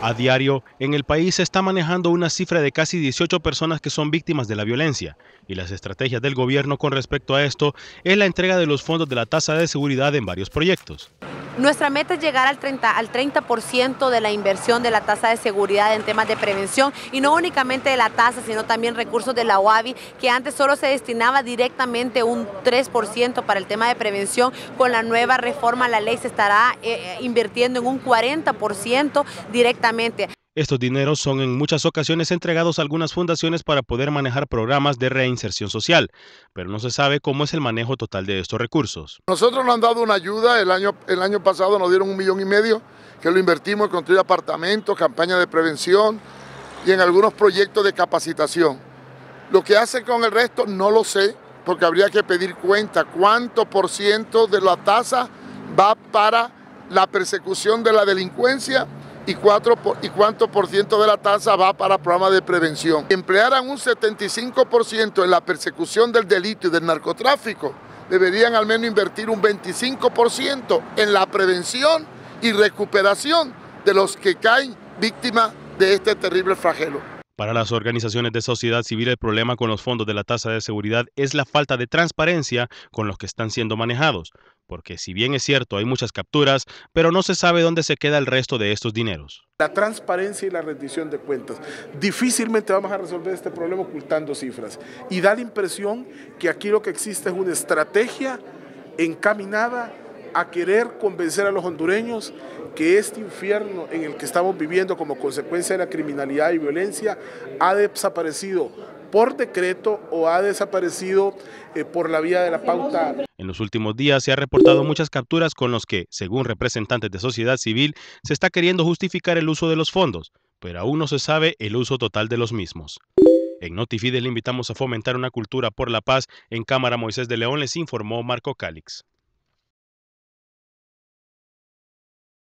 A diario, en el país se está manejando una cifra de casi 18 personas que son víctimas de la violencia, y las estrategias del gobierno con respecto a esto es la entrega de los fondos de la tasa de seguridad en varios proyectos. Nuestra meta es llegar al 30%, al de la inversión de la tasa de seguridad en temas de prevención y no únicamente de la tasa, sino también recursos de la UABI, que antes solo se destinaba directamente un 3% para el tema de prevención. Con la nueva reforma la ley se estará eh, eh, invirtiendo en un 40% directamente. Estos dineros son en muchas ocasiones entregados a algunas fundaciones para poder manejar programas de reinserción social, pero no se sabe cómo es el manejo total de estos recursos. Nosotros nos han dado una ayuda, el año, el año pasado nos dieron un millón y medio, que lo invertimos en construir apartamentos, campañas de prevención y en algunos proyectos de capacitación. Lo que hace con el resto no lo sé, porque habría que pedir cuenta cuánto por ciento de la tasa va para la persecución de la delincuencia y, y cuánto por ciento de la tasa va para programas de prevención. Emplearan un 75% en la persecución del delito y del narcotráfico, deberían al menos invertir un 25% en la prevención y recuperación de los que caen víctimas de este terrible flagelo. Para las organizaciones de sociedad civil el problema con los fondos de la tasa de seguridad es la falta de transparencia con los que están siendo manejados porque si bien es cierto hay muchas capturas, pero no se sabe dónde se queda el resto de estos dineros. La transparencia y la rendición de cuentas. Difícilmente vamos a resolver este problema ocultando cifras. Y da la impresión que aquí lo que existe es una estrategia encaminada a querer convencer a los hondureños que este infierno en el que estamos viviendo como consecuencia de la criminalidad y violencia ha desaparecido por decreto o ha desaparecido eh, por la vía de la pauta. En los últimos días se han reportado muchas capturas con los que, según representantes de sociedad civil, se está queriendo justificar el uso de los fondos, pero aún no se sabe el uso total de los mismos. En Notifide le invitamos a fomentar una cultura por la paz. En Cámara Moisés de León les informó Marco Cálix.